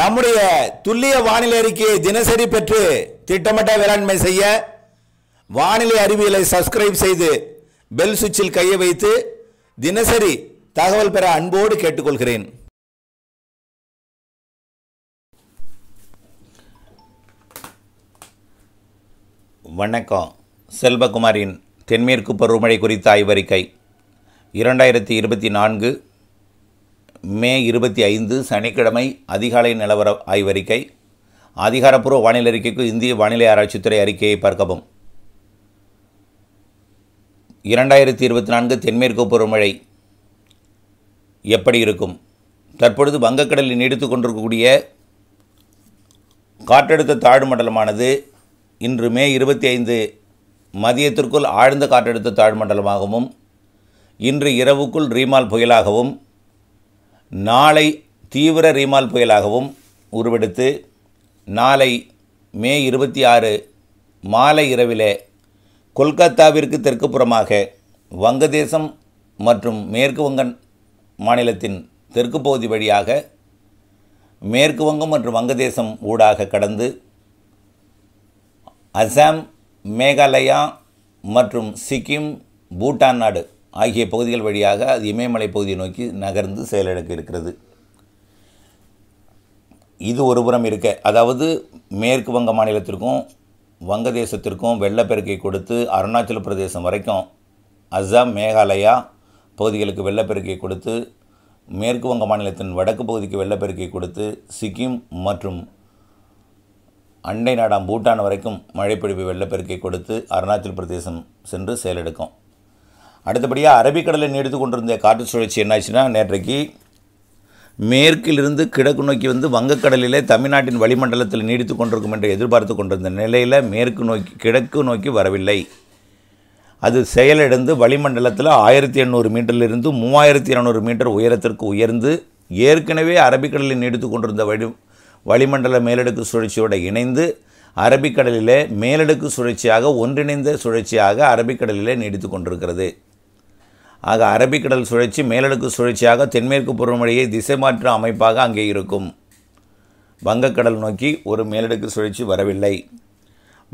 நம்முடைய துல்லிய வானிலை அறிக்கையை தினசரி பெற்று திட்டமிட்ட வேளாண்மை செய்ய வானிலை அறிவியலை சப்ஸ்கிரைப் செய்து பெல் சுவிட்சில் கையை வைத்து தினசரி தகவல் பெற அன்போடு கேட்டுக்கொள்கிறேன் வணக்கம் செல்வகுமாரின் தென்மேற்கு பருவமழை குறித்த ஆய்வறிக்கை இரண்டாயிரத்தி இருபத்தி நான்கு மே இருபத்தி ஐந்து சனிக்கிழமை அதிகாலை நிலவர ஆய்வறிக்கை அதிகாரப்பூர்வ வானிலை அறிக்கைக்கு இந்திய வானிலை ஆராய்ச்சித்துறை அறிக்கையை பார்க்கவும் இரண்டாயிரத்தி இருபத்தி நான்கு தென்மேற்கு பருவமழை எப்படி இருக்கும் தற்பொழுது வங்கக்கடலில் நீடித்து கொண்டிருக்கக்கூடிய காற்றழுத்த தாழ்வு மண்டலமானது இன்று மே இருபத்தி ஐந்து மதியத்திற்குள் ஆழ்ந்த காற்றழுத்த தாழ்வு மண்டலமாகவும் இன்று இரவுக்குள் ரீமால் புயலாகவும் நாளை தீவிர ரீமால் புயலாகவும் உருவெடுத்து நாளை மே இருபத்தி ஆறு மாலை இரவிலே கொல்கத்தாவிற்கு தெற்கு புறமாக வங்கதேசம் மற்றும் மேற்கு வங்க மாநிலத்தின் தெற்கு பகுதி வழியாக மேற்கு வங்கம் மற்றும் வங்கதேசம் ஊடாக கடந்து அசாம் மேகாலயா மற்றும் சிக்கிம் பூட்டான் நாடு ஆகிய பகுதிகள் வழியாக அது இமயமலை பகுதியை நோக்கி நகர்ந்து செயலிழக்க இருக்கிறது இது ஒரு புறம் இருக்க அதாவது மேற்கு வங்க மாநிலத்திற்கும் வங்கதேசத்திற்கும் வெள்ளப்பெருக்கை கொடுத்து அருணாச்சல பிரதேசம் வரைக்கும் அஸ்ஸாம் மேகாலயா பகுதிகளுக்கு வெள்ளப்பெருக்கை கொடுத்து மேற்கு வங்க மாநிலத்தின் வடக்கு பகுதிக்கு வெள்ளப்பெருக்கை கொடுத்து சிக்கிம் மற்றும் அண்டை நாடாம் பூட்டான் வரைக்கும் மழைப்பொழிவு வெள்ளப்பெருக்கை கொடுத்து அருணாச்சல பிரதேசம் சென்று செயலெடுக்கும் அடுத்தபடியாக அரபிக்கடலில் நீடித்து கொண்டிருந்த காற்று சுழற்சி என்னாச்சுன்னா நேற்றைக்கு மேற்கிலிருந்து கிழக்கு நோக்கி வந்து வங்கக்கடலிலே தமிழ்நாட்டின் வளிமண்டலத்தில் நீடித்து கொண்டிருக்கும் என்று எதிர்பார்த்து கொண்டிருந்த நிலையில் மேற்கு நோக்கி கிழக்கு நோக்கி வரவில்லை அது செயலிழந்து வளிமண்டலத்தில் ஆயிரத்தி எண்ணூறு மீட்டரிலிருந்து மூவாயிரத்தி இரநூறு மீட்டர் உயரத்திற்கு உயர்ந்து ஏற்கனவே அரபிக்கடலில் நீடித்து கொண்டிருந்த வழி வளிமண்டல மேலடுக்கு சுழற்சியோடு இணைந்து அரபிக்கடலிலே மேலடுக்கு சுழற்சியாக ஒன்றிணைந்த சுழற்சியாக அரபிக்கடலிலே நீடித்து கொண்டிருக்கிறது ஆக அரபிக்கடல் சுழற்சி மேலடுக்கு சுழற்சியாக தென்மேற்கு பருவமழையை திசை மாற்ற அமைப்பாக அங்கே இருக்கும் வங்கக்கடல் நோக்கி ஒரு மேலடுக்கு சுழற்சி வரவில்லை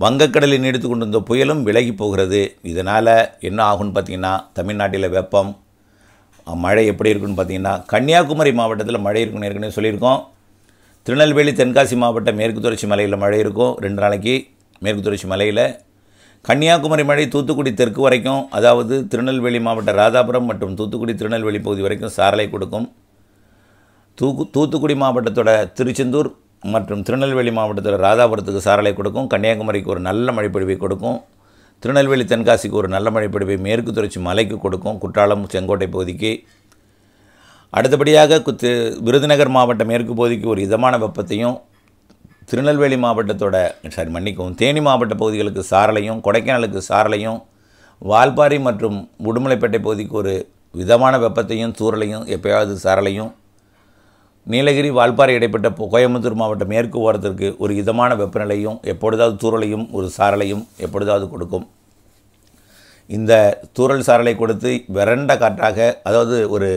வங்கக்கடலில் நீடித்து கொண்டிருந்த புயலும் விலகி போகிறது இதனால் என்ன ஆகும்னு பார்த்திங்கன்னா தமிழ்நாட்டில் வெப்பம் மழை எப்படி இருக்குன்னு பார்த்திங்கன்னா கன்னியாகுமரி மாவட்டத்தில் மழை இருக்குன்னு ஏற்கனவே சொல்லியிருக்கோம் திருநெல்வேலி தென்காசி மாவட்டம் மேற்கு தொடர்ச்சி மலையில் மழை இருக்கும் ரெண்டு நாளைக்கு மேற்கு தொடர்ச்சி மலையில் கன்னியாகுமரி மழை தூத்துக்குடி தெற்கு வரைக்கும் அதாவது திருநெல்வேலி மாவட்ட ராதாபுரம் மற்றும் தூத்துக்குடி திருநெல்வேலி பகுதி வரைக்கும் சாரலை கொடுக்கும் தூக்கு தூத்துக்குடி மாவட்டத்தோட திருச்செந்தூர் மற்றும் திருநெல்வேலி மாவட்டத்தோட ராதாபுரத்துக்கு சாரலை கொடுக்கும் கன்னியாகுமரிக்கு ஒரு நல்ல மழைப்பொழிவை கொடுக்கும் திருநெல்வேலி தென்காசிக்கு ஒரு நல்ல மழைப்பொழிவை மேற்கு தொடர்ச்சி மலைக்கு கொடுக்கும் குற்றாலம் செங்கோட்டை பகுதிக்கு அடுத்தபடியாக குத்து விருதுநகர் மாவட்ட மேற்கு பகுதிக்கு ஒரு இதமான வெப்பத்தையும் திருநெல்வேலி மாவட்டத்தோட சாரி மன்னிக்கவும் தேனி மாவட்ட பகுதிகளுக்கு சாரலையும் கொடைக்கானலுக்கு சாரலையும் வால்பாரி மற்றும் உடுமலைப்பேட்டை பகுதிக்கு ஒரு விதமான வெப்பத்தையும் சூறலையும் எப்பயாவது சாரலையும் நீலகிரி வால்பாறை இடைப்பட்ட கோயம்புத்தூர் மாவட்ட மேற்கு ஓரத்திற்கு ஒரு இதமான வெப்பநிலையும் எப்பொழுதாவது தூரலையும் ஒரு சாரலையும் எப்பொழுதாவது கொடுக்கும் இந்த தூரல் சாரலை கொடுத்து வறண்ட காற்றாக அதாவது ஒரு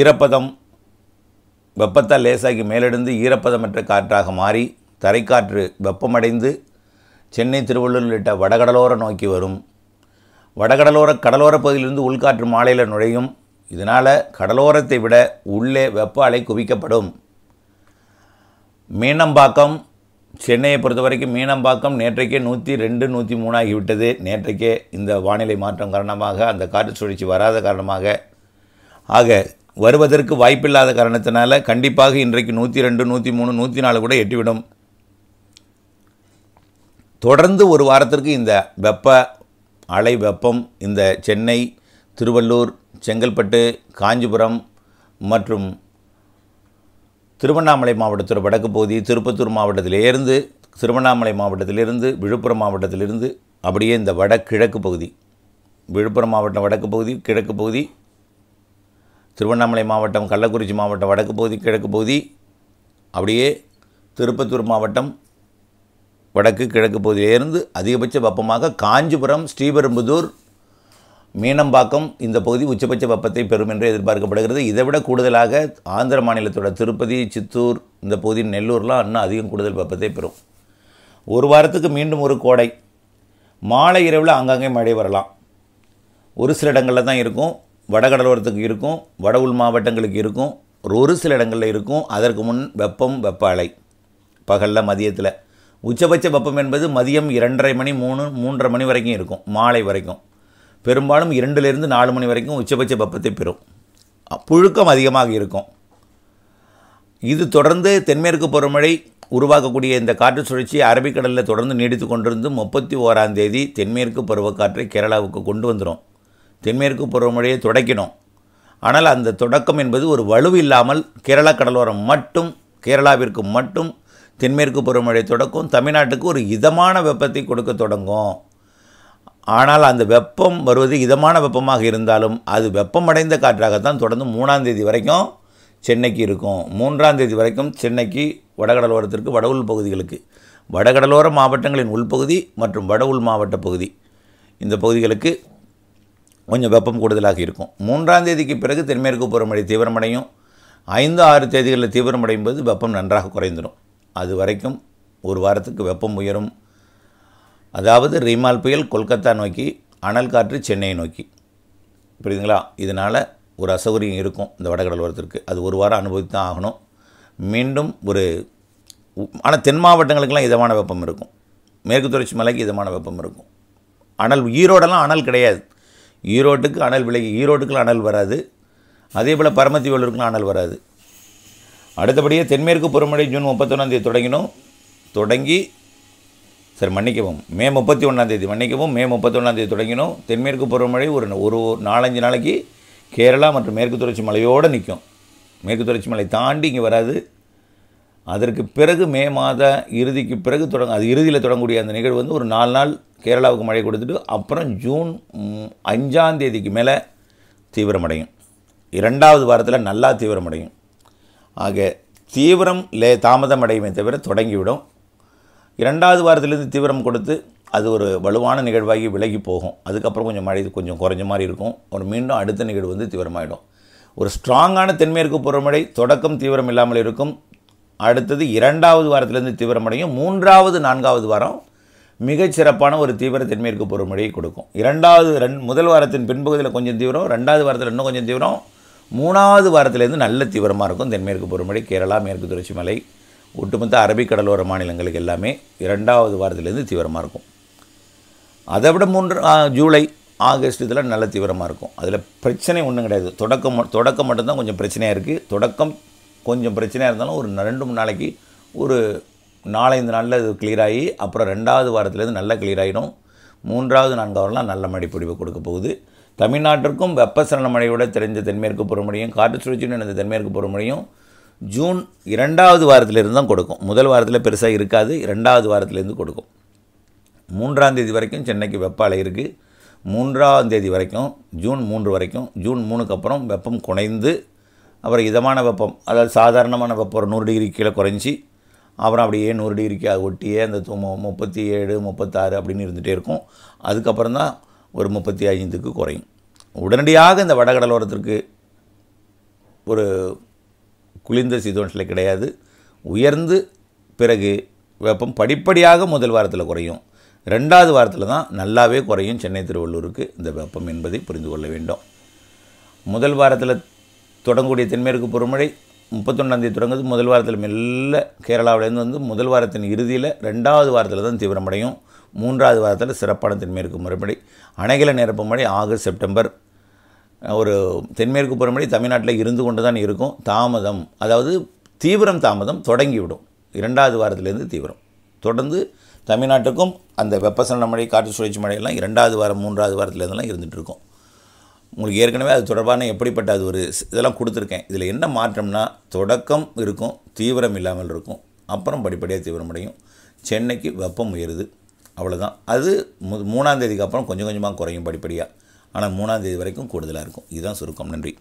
ஈரப்பதம் வெப்பத்தால் லேசாகி மேலெடுந்து ஈரப்பதமற்ற காற்றாக மாறி தரைக்காற்று வெப்பமடைந்து சென்னை திருவள்ளூர் உள்ளிட்ட வடகடலோரம் நோக்கி வரும் வடகடலோர கடலோரப் பகுதியிலிருந்து உள்காற்று மாலையில் நுழையும் இதனால் கடலோரத்தை விட உள்ளே வெப்ப அலை குவிக்கப்படும் மீனம்பாக்கம் சென்னையை பொறுத்த வரைக்கும் மீனம்பாக்கம் நேற்றைக்கே நூற்றி ரெண்டு நூற்றி மூணாகிவிட்டது நேற்றைக்கே இந்த வானிலை மாற்றம் காரணமாக அந்த காற்று சுழற்சி வராத காரணமாக ஆக வருவதற்கு வாய்ப்பில்லாத காரணத்தினால கண்டிப்பாக இன்றைக்கு நூற்றி ரெண்டு நூற்றி மூணு நூற்றி நாலு கூட எட்டிவிடும் தொடர்ந்து ஒரு வாரத்திற்கு இந்த வெப்ப அலை வெப்பம் இந்த சென்னை திருவள்ளூர் செங்கல்பட்டு காஞ்சிபுரம் மற்றும் திருவண்ணாமலை மாவட்டத்தில் வடக்கு பகுதி திருப்பத்தூர் மாவட்டத்திலேருந்து திருவண்ணாமலை மாவட்டத்திலிருந்து விழுப்புரம் மாவட்டத்திலிருந்து அப்படியே இந்த வடகிழக்கு பகுதி விழுப்புரம் மாவட்டம் வடக்கு பகுதி கிழக்கு பகுதி திருவண்ணாமலை மாவட்டம் கள்ளக்குறிச்சி மாவட்டம் வடக்கு பகுதி கிழக்கு பகுதி அப்படியே திருப்பத்தூர் மாவட்டம் வடக்கு கிழக்கு பகுதியிலிருந்து அதிகபட்ச வெப்பமாக காஞ்சிபுரம் ஸ்ரீபெரும்புதூர் மீனம்பாக்கம் இந்த பகுதி உச்சபட்ச வெப்பத்தை பெறும் என்று எதிர்பார்க்கப்படுகிறது இதைவிட கூடுதலாக ஆந்திர மாநிலத்தோட திருப்பதி சித்தூர் இந்த பகுதி நெல்லூர்லாம் இன்னும் அதிகம் கூடுதல் வெப்பத்தை பெறும் ஒரு வாரத்துக்கு மீண்டும் ஒரு கோடை மாலை இரவில் ஆங்காங்கே மழை வரலாம் ஒரு சில இடங்களில் தான் இருக்கும் வடகடலோரத்துக்கு இருக்கும் வட உள் மாவட்டங்களுக்கு இருக்கும் ஒரு சில இடங்களில் இருக்கும் அதற்கு முன் வெப்பம் வெப்ப அலை பகலில் மதியத்தில் உச்சபட்ச வெப்பம் என்பது மதியம் இரண்டரை மணி மூணு மூன்றரை மணி வரைக்கும் இருக்கும் மாலை வரைக்கும் பெரும்பாலும் இரண்டுலேருந்து நாலு மணி வரைக்கும் உச்சபட்ச வெப்பத்தை பெறும் புழுக்கம் அதிகமாக இருக்கும் இது தொடர்ந்து தென்மேற்கு பருவமழை உருவாக்கக்கூடிய இந்த காற்று சுழற்சி அரபிக்கடலில் தொடர்ந்து நீடித்து கொண்டிருந்து முப்பத்தி ஓராந்தேதி தென்மேற்கு பருவக்காற்றை கேரளாவுக்கு கொண்டு வந்துடும் தென்மேற்கு பருவமழையை தொடக்கினோம் ஆனால் அந்த தொடக்கம் என்பது ஒரு வலுவில்லாமல் கேரளா கடலோரம் மட்டும் கேரளாவிற்கு மட்டும் தென்மேற்கு பருவமழை தொடக்கும் தமிழ்நாட்டுக்கு ஒரு இதமான வெப்பத்தை கொடுக்க தொடங்கும் ஆனால் அந்த வெப்பம் வருவது இதமான வெப்பமாக இருந்தாலும் அது வெப்பமடைந்த காற்றாகத்தான் தொடர்ந்து மூணாம் தேதி வரைக்கும் சென்னைக்கு இருக்கும் மூன்றாம் தேதி வரைக்கும் சென்னைக்கு வடகடலோரத்திற்கு வடவுள் பகுதிகளுக்கு வடகடலோர மாவட்டங்களின் உள்பகுதி மற்றும் வடவுள் மாவட்ட பகுதி இந்த பகுதிகளுக்கு கொஞ்சம் வெப்பம் கூடுதலாக இருக்கும் மூன்றாம் தேதிக்கு பிறகு தென்மேற்கு பருவமழை தீவிரமடையும் ஐந்து ஆறு தேதிகளில் தீவிரமடையும் போது வெப்பம் நன்றாக குறைந்துடும் அது வரைக்கும் ஒரு வாரத்துக்கு வெப்பம் உயரும் அதாவது ரீமால் புயல் கொல்கத்தா நோக்கி அனல் காற்று சென்னையை நோக்கி புரியுதுங்களா இதனால் ஒரு அசௌகரியம் இருக்கும் இந்த வடகடல் வரத்திற்கு அது ஒரு வாரம் அனுபவித்து தான் ஆகணும் மீண்டும் ஒரு ஆனால் தென் மாவட்டங்களுக்கெல்லாம் இதமான வெப்பம் இருக்கும் மேற்கு தொடர்ச்சி மலைக்கு இதமான வெப்பம் இருக்கும் அனல் ஈரோடெல்லாம் அனல் கிடையாது ஈரோட்டுக்கு அனல் விலகி ஈரோட்டுக்கு அனல் வராது அதே போல் பரமத்தி வேலூருக்குலாம் அனல் வராது அடுத்தபடியே தென்மேற்கு புறமழை ஜூன் முப்பத்தொன்னாந்தேதி தொடங்கினோம் தொடங்கி சரி மன்னிக்கவும் மே முப்பத்தி ஒன்றாந்தேதி மன்னிக்கவும் மே முப்பத்தொன்னாந்தேதி தொடங்கினோம் தென்மேற்கு புறமழை ஒரு ஒரு நாலஞ்சு நாளைக்கு கேரளா மற்றும் மேற்கு தொடர்ச்சி மலையோடு நிற்கும் மேற்கு தொடர்ச்சி மலை தாண்டி இங்கே வராது அதற்கு பிறகு மே மாத இறுதிக்கு பிறகு தொடங்க அது இறுதியில் தொடங்கக்கூடிய அந்த நிகழ்வு வந்து ஒரு நாலு நாள் கேரளாவுக்கு மழை கொடுத்துட்டு அப்புறம் ஜூன் அஞ்சாம் தேதிக்கு மேலே தீவிரமடையும் இரண்டாவது வாரத்தில் நல்லா தீவிரமடையும் ஆக தீவிரம் லே தாமதம் அடையுமே தவிர தொடங்கிவிடும் இரண்டாவது வாரத்திலேருந்து தீவிரம் கொடுத்து அது ஒரு வலுவான நிகழ்வாகி விலகி போகும் அதுக்கப்புறம் கொஞ்சம் மழை கொஞ்சம் குறைஞ்ச மாதிரி இருக்கும் ஒரு மீண்டும் அடுத்த நிகழ்வு வந்து தீவிரமாகிடும் ஒரு ஸ்ட்ராங்கான தென்மேற்கு மழை தொடக்கம் தீவிரம் இல்லாமல் இருக்கும் அடுத்தது இரண்டாவது வாரத்திலேருந்து தீவிரமடையும் மூன்றாவது நான்காவது வாரம் மிகச்சிறப்பான ஒரு தீவிரத்தன்மையிற்கு பொறுமொழியை கொடுக்கும் இரண்டாவது ரெண் முதல் வாரத்தின் பின்பகுதியில் கொஞ்சம் தீவிரம் ரெண்டாவது வாரத்தில் இன்னும் கொஞ்சம் தீவிரம் மூணாவது வாரத்திலேருந்து நல்ல தீவிரமாக இருக்கும் தென்மேற்கு பொறுமொழி கேரளா மேற்கு தொடர்ச்சி மலை ஒட்டுமொத்த அரபிக்கடலோர மாநிலங்களுக்கு எல்லாமே இரண்டாவது வாரத்திலேருந்து தீவிரமாக இருக்கும் அதை விட மூன்று ஜூலை ஆகஸ்ட் இதில் நல்ல தீவிரமாக இருக்கும் அதில் பிரச்சனை ஒன்றும் கிடையாது தொடக்கம் தொடக்கம் மட்டும்தான் கொஞ்சம் பிரச்சனையாக இருக்குது தொடக்கம் கொஞ்சம் பிரச்சனையாக இருந்தாலும் ஒரு ரெண்டு மூணு நாளைக்கு ஒரு நாலஞ்சு நாளில் இது கிளியர் ஆகி அப்புறம் ரெண்டாவது வாரத்துலேருந்து நல்லா கிளியர் ஆகிடும் மூன்றாவது வாரம்லாம் நல்ல மழை பொடிவை கொடுக்க போகுது தமிழ்நாட்டிற்கும் வெப்பசலன மழையோட தெரிஞ்ச தென்மேற்கு பருவமழையும் காற்று சுழற்சியுடன் இருந்த தென்மேற்கு பருவமழையும் ஜூன் இரண்டாவது வாரத்திலேருந்து தான் கொடுக்கும் முதல் வாரத்தில் பெருசாக இருக்காது இரண்டாவது வாரத்திலேருந்து கொடுக்கும் மூன்றாம் தேதி வரைக்கும் சென்னைக்கு வெப்ப அலை இருக்குது மூன்றாம் தேதி வரைக்கும் ஜூன் மூன்று வரைக்கும் ஜூன் மூணுக்கு அப்புறம் வெப்பம் குறைந்து அப்புறம் இதமான வெப்பம் அதாவது சாதாரணமான வெப்பம் ஒரு நூறு டிகிரி கீழே குறைஞ்சி அப்புறம் அப்படியே நூறு டிகிரிக்கு ஒட்டியே அந்த முப்பத்தி ஏழு முப்பத்தாறு அப்படின்னு இருந்துகிட்டே இருக்கும் அதுக்கப்புறம் தான் ஒரு முப்பத்தி ஐந்துக்கு குறையும் உடனடியாக இந்த வடகடலோரத்திற்கு ஒரு குளிர்ந்த சீதோஷில் கிடையாது உயர்ந்து பிறகு வெப்பம் படிப்படியாக முதல் வாரத்தில் குறையும் ரெண்டாவது வாரத்தில் தான் நல்லாவே குறையும் சென்னை திருவள்ளூருக்கு இந்த வெப்பம் என்பதை புரிந்து கொள்ள வேண்டும் முதல் வாரத்தில் தொடங்கக்கூடிய தென்மேற்கு பருவமழை முப்பத்தொன்னாந்தேதி தொடங்குது முதல் வாரத்தில் மெல்ல கேரளாவிலேருந்து வந்து முதல் வாரத்தின் இறுதியில் ரெண்டாவது வாரத்தில் தான் தீவிரமடையும் மூன்றாவது வாரத்தில் சிறப்பான தென்மேற்கு மறுபடி அணைகல நிரப்பு மழை ஆகஸ்ட் செப்டம்பர் ஒரு தென்மேற்கு பருவமழை தமிழ்நாட்டில் இருந்து கொண்டு தான் இருக்கும் தாமதம் அதாவது தீவிரம் தாமதம் தொடங்கிவிடும் இரண்டாவது வாரத்திலேருந்து தீவிரம் தொடர்ந்து தமிழ்நாட்டுக்கும் அந்த வெப்பசலன மழை காற்று சுழற்சி மழையெல்லாம் இரண்டாவது வாரம் மூன்றாவது வாரத்துலேருந்துலாம் இருந்துகிட்ருக்கும் உங்களுக்கு ஏற்கனவே அது தொடர்பான எப்படிப்பட்ட அது ஒரு இதெல்லாம் கொடுத்துருக்கேன் இதில் என்ன மாற்றம்னா தொடக்கம் இருக்கும் தீவிரம் இல்லாமல் இருக்கும் அப்புறம் படிப்படியாக தீவிரமடையும் சென்னைக்கு வெப்பம் உயருது அவ்வளோதான் அது மு மூணாந்தேதிக்கு அப்புறம் கொஞ்சம் கொஞ்சமாக குறையும் படிப்படியாக ஆனால் மூணாந்தேதி வரைக்கும் கூடுதலாக இருக்கும் இதுதான் சுருக்கம் நன்றி